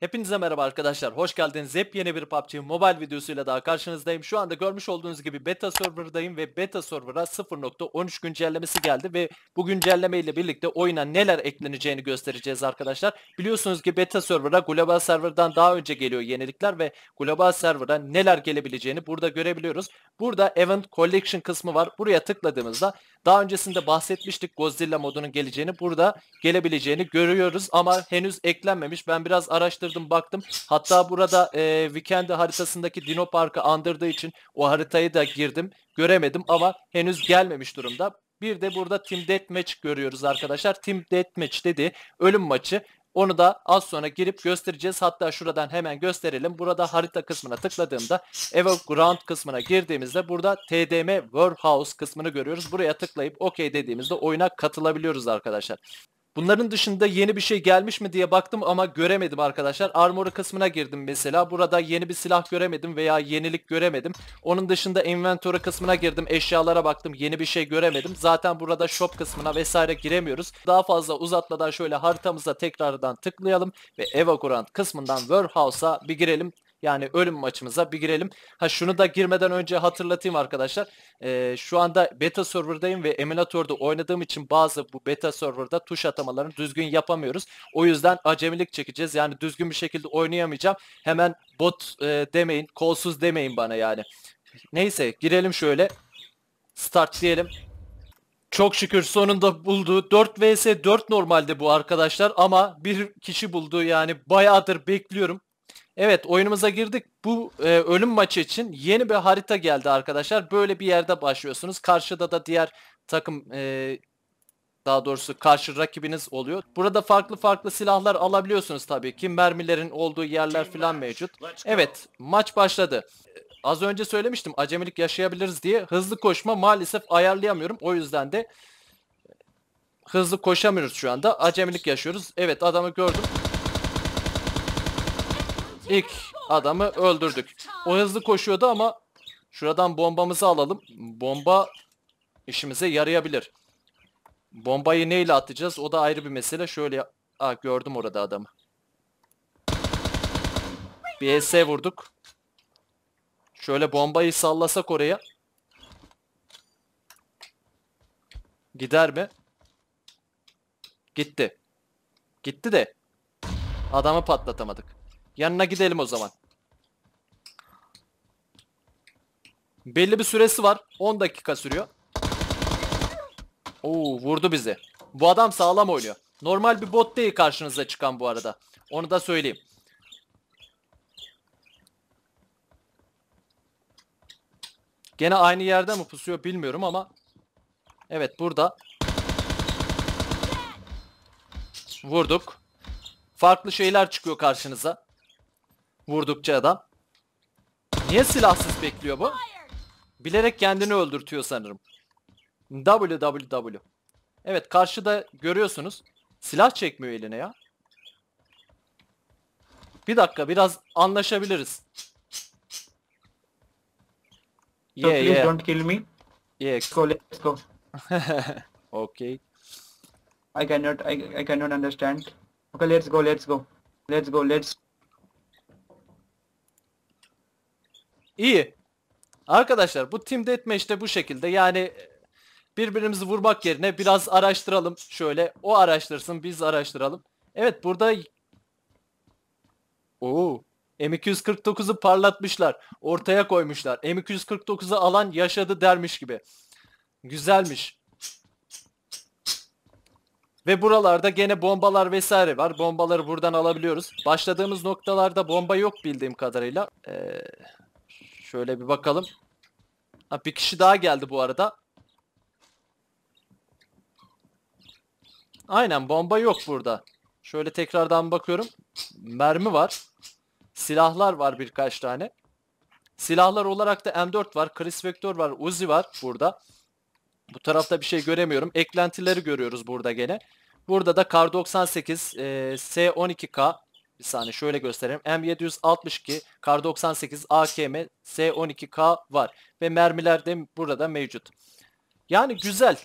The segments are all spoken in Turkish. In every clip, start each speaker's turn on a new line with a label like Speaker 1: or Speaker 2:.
Speaker 1: Hepinize merhaba arkadaşlar. Hoş geldiniz. Hep yeni bir PUBG Mobile videosuyla daha karşınızdayım. Şu anda görmüş olduğunuz gibi beta serverdayım ve beta server'a 0.13 güncellemesi geldi ve bu güncelleme ile birlikte oyuna neler ekleneceğini göstereceğiz arkadaşlar. Biliyorsunuz ki beta server'a global server'dan daha önce geliyor yenilikler ve global server'a neler gelebileceğini burada görebiliyoruz. Burada Event Collection kısmı var. Buraya tıkladığımızda daha öncesinde bahsetmiştik Godzilla modunun geleceğini. Burada gelebileceğini görüyoruz ama henüz eklenmemiş. Ben biraz araştırdım araştırdım baktım. Hatta burada e, Weekend haritasındaki Dino Park'ı andırdığı için o haritayı da girdim. Göremedim ama henüz gelmemiş durumda. Bir de burada Team Deathmatch görüyoruz arkadaşlar. Team Deathmatch dedi ölüm maçı. Onu da az sonra girip göstereceğiz. Hatta şuradan hemen gösterelim. Burada harita kısmına tıkladığımda Evo Ground kısmına girdiğimizde burada TDM Warehouse kısmını görüyoruz. Buraya tıklayıp OK dediğimizde oyuna katılabiliyoruz arkadaşlar. Bunların dışında yeni bir şey gelmiş mi diye baktım ama göremedim arkadaşlar. Armor kısmına girdim mesela. Burada yeni bir silah göremedim veya yenilik göremedim. Onun dışında inventory kısmına girdim. Eşyalara baktım. Yeni bir şey göremedim. Zaten burada shop kısmına vesaire giremiyoruz. Daha fazla uzatmadan şöyle haritamıza tekrardan tıklayalım ve evakurant kısmından warehouse'a bir girelim. Yani ölüm maçımıza bir girelim. Ha şunu da girmeden önce hatırlatayım arkadaşlar. Ee, şu anda beta serverdayım ve emülatörde oynadığım için bazı bu beta serverda tuş atamalarını düzgün yapamıyoruz. O yüzden acemilik çekeceğiz. Yani düzgün bir şekilde oynayamayacağım. Hemen bot e, demeyin, kolsuz demeyin bana yani. Neyse girelim şöyle. Start diyelim. Çok şükür sonunda buldu. 4 vs 4 normalde bu arkadaşlar ama bir kişi buldu yani bayağıdır bekliyorum. Evet oyunumuza girdik. Bu e, ölüm maçı için yeni bir harita geldi arkadaşlar. Böyle bir yerde başlıyorsunuz. Karşıda da diğer takım e, daha doğrusu karşı rakibiniz oluyor. Burada farklı farklı silahlar alabiliyorsunuz tabii ki. Mermilerin olduğu yerler falan mevcut. Evet maç başladı. Az önce söylemiştim acemilik yaşayabiliriz diye. Hızlı koşma maalesef ayarlayamıyorum. O yüzden de hızlı koşamıyoruz şu anda. Acemilik yaşıyoruz. Evet adamı gördüm. İlk adamı öldürdük. O hızlı koşuyordu ama şuradan bombamızı alalım. Bomba işimize yarayabilir. Bombayı neyle atacağız? O da ayrı bir mesele. Şöyle Aa, gördüm orada adamı. Bir ES vurduk. Şöyle bombayı sallasak oraya. Gider mi? Gitti. Gitti de adamı patlatamadık. Yanına gidelim o zaman. Belli bir süresi var. 10 dakika sürüyor. Oo vurdu bizi. Bu adam sağlam oynuyor. Normal bir bot değil karşınıza çıkan bu arada. Onu da söyleyeyim. Gene aynı yerde mi pusuyor bilmiyorum ama Evet burada Vurduk Farklı şeyler çıkıyor karşınıza Vurdukça adam. Niye silahsız bekliyor bu? Bilerek kendini öldürtüyor sanırım. WWW. Evet karşıda görüyorsunuz. Silah çekmiyor eline ya. Bir dakika biraz anlaşabiliriz. So yeah, please yeah. don't kill me. Yeah. Let's go, let's go. okay. I cannot, I, I cannot understand. Okay, let's go, let's go. Let's go, let's İyi. Arkadaşlar bu Team Deathmatch de bu şekilde. Yani birbirimizi vurmak yerine biraz araştıralım. Şöyle o araştırsın biz araştıralım. Evet burada... Oo. M249'u parlatmışlar. Ortaya koymuşlar. M249'u alan yaşadı dermiş gibi. Güzelmiş. Ve buralarda gene bombalar vesaire var. Bombaları buradan alabiliyoruz. Başladığımız noktalarda bomba yok bildiğim kadarıyla. Eee... Şöyle bir bakalım. Ha, bir kişi daha geldi bu arada. Aynen bomba yok burada. Şöyle tekrardan bakıyorum. Mermi var. Silahlar var birkaç tane. Silahlar olarak da M4 var, Chris Vector var, Uzi var burada. Bu tarafta bir şey göremiyorum. Eklentileri görüyoruz burada gene. Burada da Kar 98, e, S12K, bir saniye şöyle göstereyim. M762, Kar 98, AKM, S12K var. Ve mermiler de burada mevcut. Yani güzel.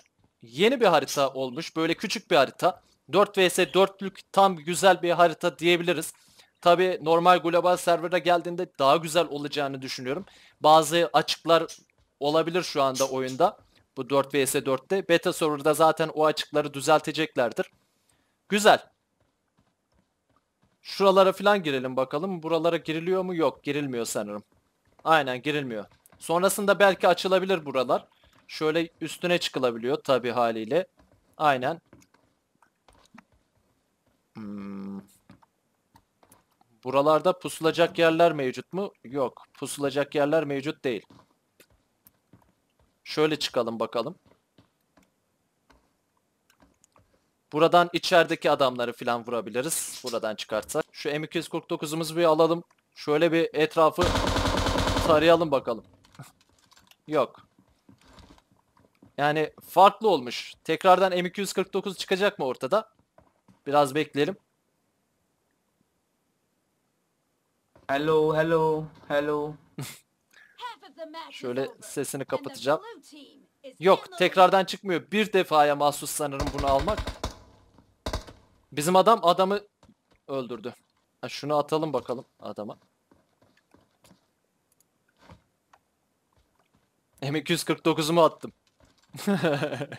Speaker 1: Yeni bir harita olmuş. Böyle küçük bir harita. 4 vs 4'lük tam güzel bir harita diyebiliriz. Tabi normal global servera geldiğinde daha güzel olacağını düşünüyorum. Bazı açıklar olabilir şu anda oyunda. Bu 4 vs 4'te. Beta server'da zaten o açıkları düzelteceklerdir. Güzel. Şuralara falan girelim bakalım. Buralara giriliyor mu? Yok girilmiyor sanırım. Aynen girilmiyor. Sonrasında belki açılabilir buralar. Şöyle üstüne çıkılabiliyor tabi haliyle. Aynen. Hmm. Buralarda pusulacak yerler mevcut mu? Yok. Pusulacak yerler mevcut değil. Şöyle çıkalım bakalım. Buradan içerideki adamları falan vurabiliriz. Buradan çıkartsak. Şu M249'umuzu bir alalım. Şöyle bir etrafı tarayalım bakalım. Yok. Yani farklı olmuş. Tekrardan M249 çıkacak mı ortada? Biraz bekleyelim. Hello, hello, hello. Şöyle sesini kapatacağım. Yok tekrardan çıkmıyor. Bir defaya mahsus sanırım bunu almak. Bizim adam adamı öldürdü. Ha, şunu atalım bakalım adama. M249'umu attım.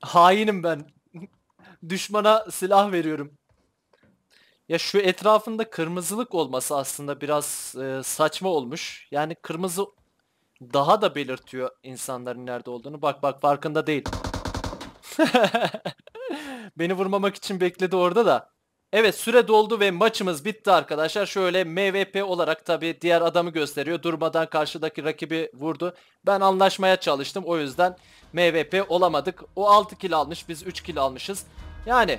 Speaker 1: Hainim ben. Düşmana silah veriyorum. Ya şu etrafında kırmızılık olması aslında biraz e, saçma olmuş. Yani kırmızı daha da belirtiyor insanların nerede olduğunu. Bak bak farkında değil. Beni vurmamak için bekledi orada da. Evet süre doldu ve maçımız bitti arkadaşlar. Şöyle MVP olarak tabi diğer adamı gösteriyor. Durmadan karşıdaki rakibi vurdu. Ben anlaşmaya çalıştım o yüzden MVP olamadık. O 6 kill almış biz 3 kill almışız. Yani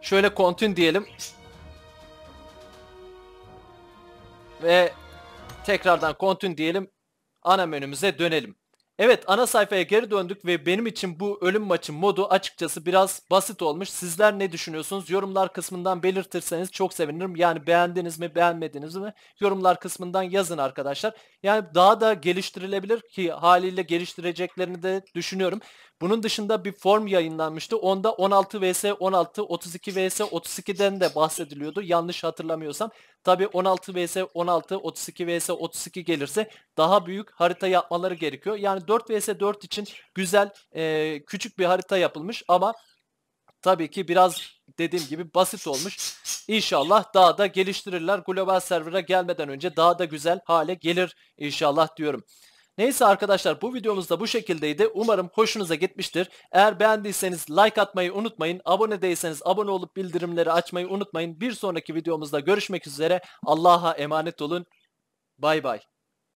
Speaker 1: şöyle kontün diyelim. Ve tekrardan kontün diyelim. Ana menümüze dönelim. Evet ana sayfaya geri döndük ve benim için bu ölüm maçı modu açıkçası biraz basit olmuş. Sizler ne düşünüyorsunuz? Yorumlar kısmından belirtirseniz çok sevinirim. Yani beğendiniz mi beğenmediniz mi? Yorumlar kısmından yazın arkadaşlar. Yani daha da geliştirilebilir ki haliyle geliştireceklerini de düşünüyorum. Bunun dışında bir form yayınlanmıştı. Onda 16 vs 16, 32 vs 32'den de bahsediliyordu. Yanlış hatırlamıyorsam. Tabi 16 vs 16, 32 vs 32 gelirse daha büyük harita yapmaları gerekiyor. Yani 4 vs 4 için güzel e, küçük bir harita yapılmış ama tabii ki biraz dediğim gibi basit olmuş. İnşallah daha da geliştirirler. Global server'a gelmeden önce daha da güzel hale gelir inşallah diyorum. Neyse arkadaşlar bu videomuz da bu şekildeydi. Umarım hoşunuza gitmiştir. Eğer beğendiyseniz like atmayı unutmayın. Abone değilseniz abone olup bildirimleri açmayı unutmayın. Bir sonraki videomuzda görüşmek üzere. Allah'a emanet olun. Bay bay.